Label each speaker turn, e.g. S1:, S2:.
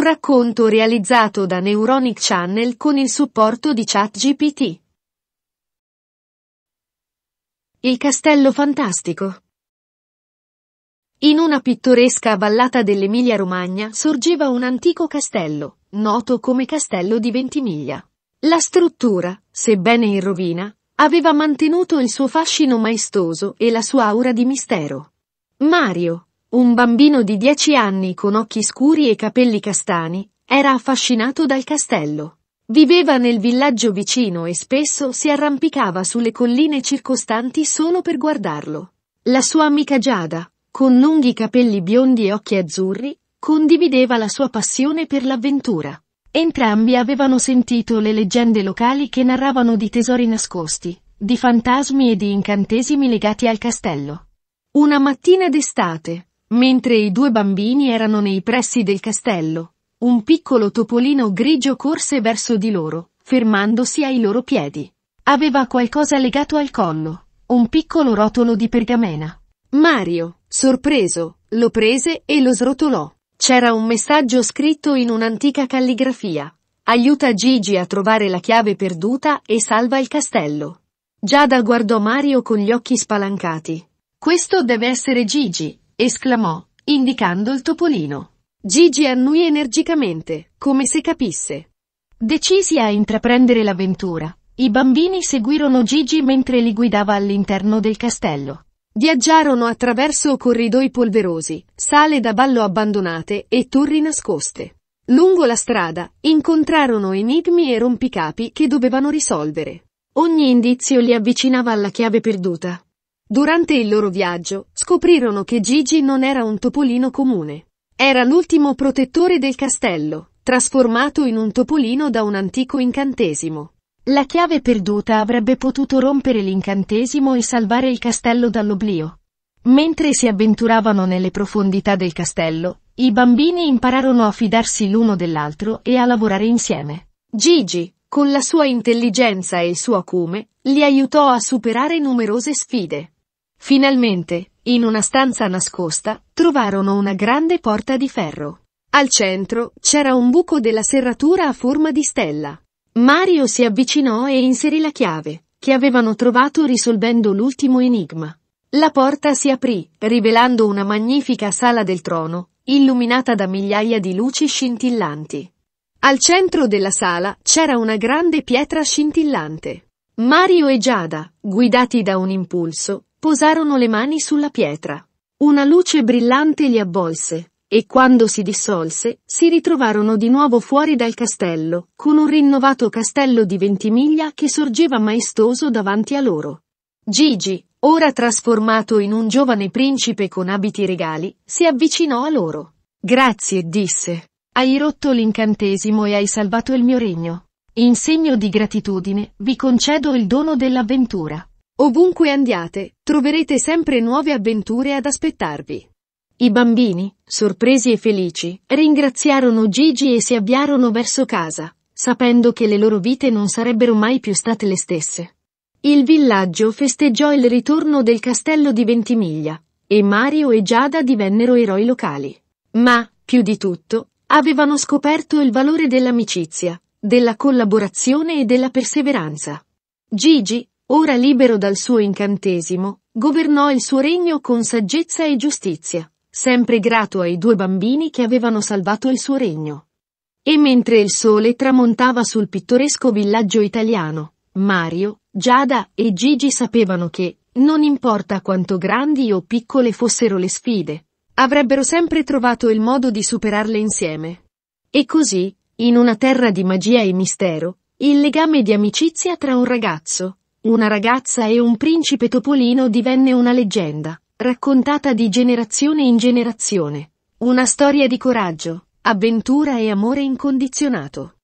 S1: un racconto realizzato da Neuronic Channel con il supporto di ChatGPT. Il castello fantastico. In una pittoresca vallata dell'Emilia-Romagna sorgeva un antico castello, noto come Castello di Ventimiglia. La struttura, sebbene in rovina, aveva mantenuto il suo fascino maestoso e la sua aura di mistero. Mario, un bambino di dieci anni con occhi scuri e capelli castani era affascinato dal castello. Viveva nel villaggio vicino e spesso si arrampicava sulle colline circostanti solo per guardarlo. La sua amica Giada, con lunghi capelli biondi e occhi azzurri, condivideva la sua passione per l'avventura. Entrambi avevano sentito le leggende locali che narravano di tesori nascosti, di fantasmi e di incantesimi legati al castello. Una mattina d'estate, Mentre i due bambini erano nei pressi del castello, un piccolo topolino grigio corse verso di loro, fermandosi ai loro piedi. Aveva qualcosa legato al collo, un piccolo rotolo di pergamena. Mario, sorpreso, lo prese e lo srotolò. C'era un messaggio scritto in un'antica calligrafia. Aiuta Gigi a trovare la chiave perduta e salva il castello. Giada guardò Mario con gli occhi spalancati. Questo deve essere Gigi, esclamò, indicando il topolino. Gigi annui energicamente, come se capisse. Decisi a intraprendere l'avventura, i bambini seguirono Gigi mentre li guidava all'interno del castello. Viaggiarono attraverso corridoi polverosi, sale da ballo abbandonate e torri nascoste. Lungo la strada, incontrarono enigmi e rompicapi che dovevano risolvere. Ogni indizio li avvicinava alla chiave perduta. Durante il loro viaggio, scoprirono che Gigi non era un topolino comune. Era l'ultimo protettore del castello, trasformato in un topolino da un antico incantesimo. La chiave perduta avrebbe potuto rompere l'incantesimo e salvare il castello dall'oblio. Mentre si avventuravano nelle profondità del castello, i bambini impararono a fidarsi l'uno dell'altro e a lavorare insieme. Gigi, con la sua intelligenza e il suo acume, li aiutò a superare numerose sfide. Finalmente, in una stanza nascosta, trovarono una grande porta di ferro. Al centro c'era un buco della serratura a forma di stella. Mario si avvicinò e inserì la chiave, che avevano trovato risolvendo l'ultimo enigma. La porta si aprì, rivelando una magnifica sala del trono, illuminata da migliaia di luci scintillanti. Al centro della sala c'era una grande pietra scintillante. Mario e Giada, guidati da un impulso, Posarono le mani sulla pietra. Una luce brillante li avvolse, e quando si dissolse, si ritrovarono di nuovo fuori dal castello, con un rinnovato castello di Ventimiglia che sorgeva maestoso davanti a loro. Gigi, ora trasformato in un giovane principe con abiti regali, si avvicinò a loro. Grazie, disse. Hai rotto l'incantesimo e hai salvato il mio regno. In segno di gratitudine, vi concedo il dono dell'avventura. Ovunque andiate, troverete sempre nuove avventure ad aspettarvi. I bambini, sorpresi e felici, ringraziarono Gigi e si avviarono verso casa, sapendo che le loro vite non sarebbero mai più state le stesse. Il villaggio festeggiò il ritorno del castello di Ventimiglia, e Mario e Giada divennero eroi locali. Ma, più di tutto, avevano scoperto il valore dell'amicizia, della collaborazione e della perseveranza. Gigi, ora libero dal suo incantesimo, governò il suo regno con saggezza e giustizia, sempre grato ai due bambini che avevano salvato il suo regno. E mentre il sole tramontava sul pittoresco villaggio italiano, Mario, Giada e Gigi sapevano che, non importa quanto grandi o piccole fossero le sfide, avrebbero sempre trovato il modo di superarle insieme. E così, in una terra di magia e mistero, il legame di amicizia tra un ragazzo, una ragazza e un principe topolino divenne una leggenda, raccontata di generazione in generazione. Una storia di coraggio, avventura e amore incondizionato.